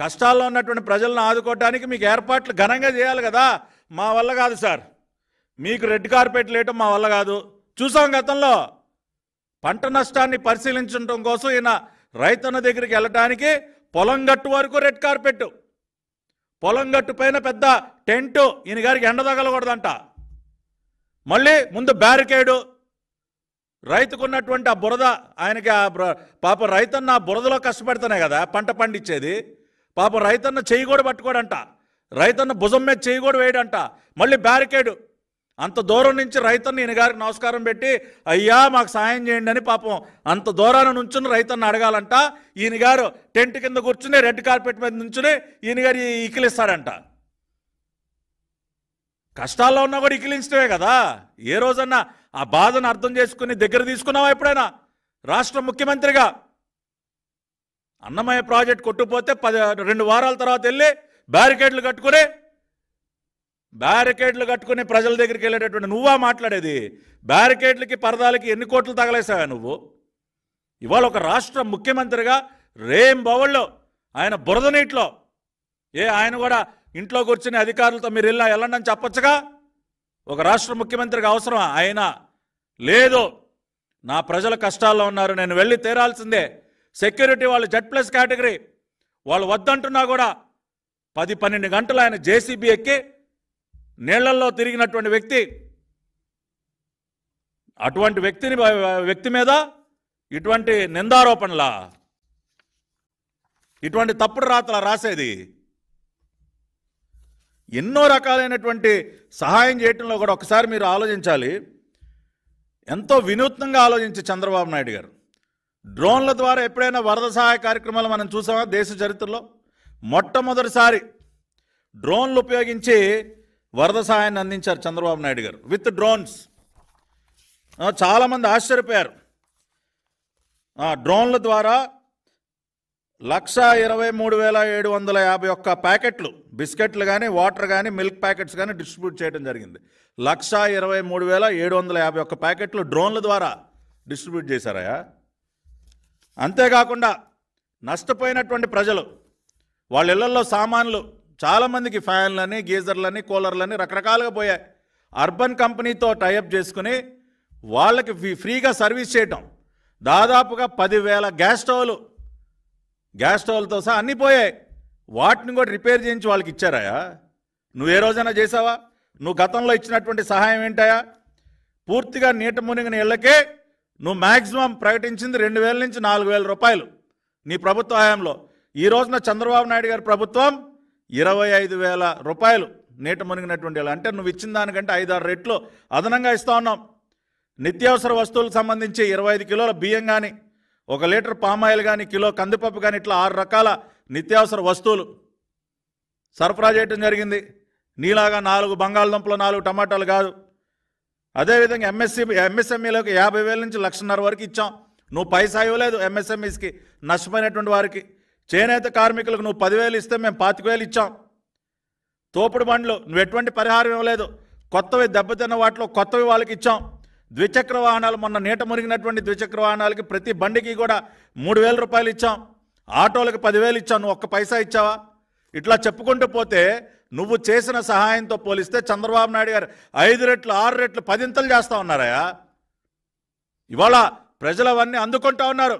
కష్టాల్లో ఉన్నటువంటి ప్రజలను ఆదుకోవటానికి మీకు ఏర్పాట్లు ఘనంగా చేయాలి కదా మా వల్ల కాదు సార్ మీకు రెడ్ కార్పెట్ లేయటం మా వల్ల కాదు చూసాం గతంలో పంట నష్టాన్ని పరిశీలించడం కోసం ఈయన రైతున్న దగ్గరికి వెళ్ళటానికి పొలం గట్టు వరకు రెడ్ కార్పెట్ పొలం గట్టు పైన పెద్ద టెంట్ ఈయన గారికి ఎండ తగలకూడదంట మళ్ళీ ముందు బ్యారికేడు రైతుకున్నటువంటి ఆ బురద ఆయనకి ఆ పాప రైతన్న బురదలో కష్టపడుతున్నాయి కదా పంట పండించేది పాపం రైతన్న చేయి కూడా పట్టుకోడంట రైతన్న భుజం మీద చేయి కూడా వేయడంట మళ్ళీ బ్యారికేడ్ అంత దూరం నుంచి రైతన్న ఈయన గారికి నమస్కారం పెట్టి అయ్యా మాకు సాయం చేయండి అని పాపం అంత దూరాన నుంచుని రైతన్న అడగాలంట ఈయన గారు టెంట్ కింద కూర్చుని రెడ్ కార్పెట్ మీద నుంచుని ఈయన గారు ఇకిలిస్తాడంట కష్టాల్లో ఉన్నా కూడా ఇకిలించడమే కదా ఏ రోజన్నా ఆ బాధను అర్థం చేసుకుని దగ్గర తీసుకున్నావా ఎప్పుడైనా రాష్ట్ర ముఖ్యమంత్రిగా అన్నమయ్య ప్రాజెక్ట్ కొట్టుపోతే పది రెండు వారాల తర్వాత వెళ్ళి బ్యారికేడ్లు కట్టుకుని బ్యారికేడ్లు కట్టుకుని ప్రజల దగ్గరికి వెళ్ళేటటువంటి నువ్వా మాట్లాడేది బ్యారికేడ్లకి పరదాలకి ఎన్ని కోట్లు తగలేసావా నువ్వు ఇవాళ ఒక రాష్ట్ర ముఖ్యమంత్రిగా రేం బవళ్ళో ఆయన బురద నీటిలో ఏ ఆయన కూడా ఇంట్లో కూర్చుని అధికారులతో మీరు వెళ్ళినా వెళ్ళండి అని చెప్పొచ్చుగా ఒక రాష్ట్ర ముఖ్యమంత్రికి అవసరమా ఆయన లేదు నా ప్రజల కష్టాల్లో ఉన్నారు నేను వెళ్ళి తీరాల్సిందే సెక్యూరిటీ వాళ్ళు జెడ్ ప్లస్ కేటగిరీ వాళ్ళు వద్దంటున్నా కూడా పది పన్నెండు గంటలు ఆయన జేసీబీ ఎక్కి నీళ్లల్లో తిరిగినటువంటి వ్యక్తి అటువంటి వ్యక్తిని వ్యక్తి మీద ఇటువంటి నిందారోపణలా ఇటువంటి తప్పుడు రాతలా రాసేది ఎన్నో రకాలైనటువంటి సహాయం చేయటంలో కూడా ఒకసారి మీరు ఆలోచించాలి ఎంతో వినూత్నంగా ఆలోచించి చంద్రబాబు నాయుడు గారు డ్రోన్ల ద్వారా ఎప్పుడైనా వరద సహాయ కార్యక్రమాలు మనం చూసామా దేశ చరిత్రలో మొట్టమొదటిసారి డ్రోన్లు ఉపయోగించి వరద సహాయాన్ని అందించారు చంద్రబాబు నాయుడు గారు విత్ డ్రోన్స్ చాలామంది ఆశ్చర్యపోయారు డ్రోన్ల ద్వారా లక్ష ఇరవై మూడు వేల ఏడు వందల యాభై ఒక్క ప్యాకెట్లు బిస్కెట్లు కానీ వాటర్ కానీ మిల్క్ ప్యాకెట్స్ కానీ డిస్ట్రిబ్యూట్ చేయడం జరిగింది లక్ష ఇరవై మూడు వేల ఏడు వందల యాభై ఒక్క ప్యాకెట్లు డ్రోన్ల ద్వారా డిస్ట్రిబ్యూట్ చేశారయ్యా అంతేకాకుండా నష్టపోయినటువంటి ప్రజలు వాళ్ళ ఇళ్లలో సామాన్లు చాలామందికి ఫ్యాన్లని గీజర్లని కూలర్లని రకరకాలుగా పోయాయి అర్బన్ కంపెనీతో టైఅప్ చేసుకుని వాళ్ళకి ఫ్రీగా సర్వీస్ చేయటం దాదాపుగా పదివేల గ్యాస్ స్టవ్లు గ్యాస్ స్టవ్లతో సహా అన్నీ పోయాయి వాటిని కూడా రిపేర్ చేయించి వాళ్ళకి ఇచ్చారాయా నువ్వు ఏ రోజైనా చేసావా నువ్వు గతంలో ఇచ్చినటువంటి సహాయం ఏంటాయా పూర్తిగా నీట మునిగిన ఇళ్ళకే నువ్వు మ్యాక్సిమం ప్రకటించింది రెండు వేల నుంచి నాలుగు వేల రూపాయలు నీ ప్రభుత్వ హయాంలో ఈ రోజున చంద్రబాబు నాయుడు గారి ప్రభుత్వం ఇరవై ఐదు వేల రూపాయలు నీట మునిగినటువంటి అంటే నువ్వు ఇచ్చిన దానికంటే ఐదారు రెట్లు అదనంగా ఇస్తూ ఉన్నాం నిత్యావసర వస్తువులకు సంబంధించి ఇరవై ఐదు కిలోల బియ్యం కానీ ఒక లీటర్ పామాయిల్ కానీ కిలో కందిపప్పు కానీ ఇట్లా ఆరు రకాల నిత్యావసర వస్తువులు సరఫరా చేయటం జరిగింది నీలాగా నాలుగు బంగాళదుంపలు నాలుగు టమాటాలు కాదు అదేవిధంగా ఎంఎస్సీ ఎంఎస్ఎంఈలకు e యాభై వేల నుంచి లక్షన్నర వరకు ఇచ్చాం నువ్వు పైసా ఇవ్వలేదు ఎంఎస్ఎంఈస్కి e నష్టమైనటువంటి వారికి చేనేత కార్మికులకు నువ్వు పదివేలు ఇస్తే మేము పాతిక వేలు ఇచ్చాం తోపుడు బండ్లు నువ్వు ఎటువంటి పరిహారం ఇవ్వలేదు కొత్తవి దెబ్బతిన్న వాటిలో కొత్తవి వాళ్ళకి ఇచ్చాం ద్విచక్ర వాహనాలు మొన్న నీట మురిగినటువంటి ద్విచక్ర వాహనాలకి ప్రతి బండికి కూడా మూడు వేల రూపాయలు ఇచ్చాం ఆటోలకు పదివేలు ఇచ్చాం నువ్వు ఒక్క పైసా ఇచ్చావా ఇట్లా చెప్పుకుంటూ పోతే నువ్వు చేసిన సహాయంతో పోలిస్తే చంద్రబాబు నాయుడు గారు ఐదు రెట్లు ఆరు రెట్లు పదింతలు చేస్తూ ఉన్నారయా ఇవాళ ప్రజలు అవన్నీ అందుకుంటా ఉన్నారు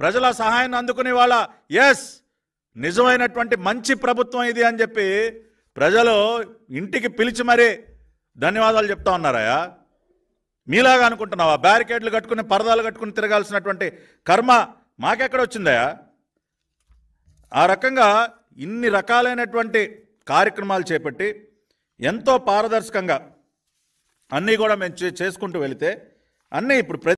ప్రజల సహాయాన్ని అందుకుని వాళ్ళ ఎస్ నిజమైనటువంటి మంచి ప్రభుత్వం ఇది అని చెప్పి ప్రజలు ఇంటికి పిలిచి మరీ ధన్యవాదాలు చెప్తా ఉన్నారయా మీలాగా అనుకుంటున్నావా బ్యారికేడ్లు కట్టుకుని పరదాలు కట్టుకుని తిరగాల్సినటువంటి కర్మ మాకెక్కడ వచ్చిందయ్యా ఆ రకంగా ఇన్ని రకాలైనటువంటి కార్యక్రమాలు చేపట్టి ఎంతో పారదర్శకంగా అన్నీ కూడా మేము చేసుకుంటూ వెళితే అన్నీ ఇప్పుడు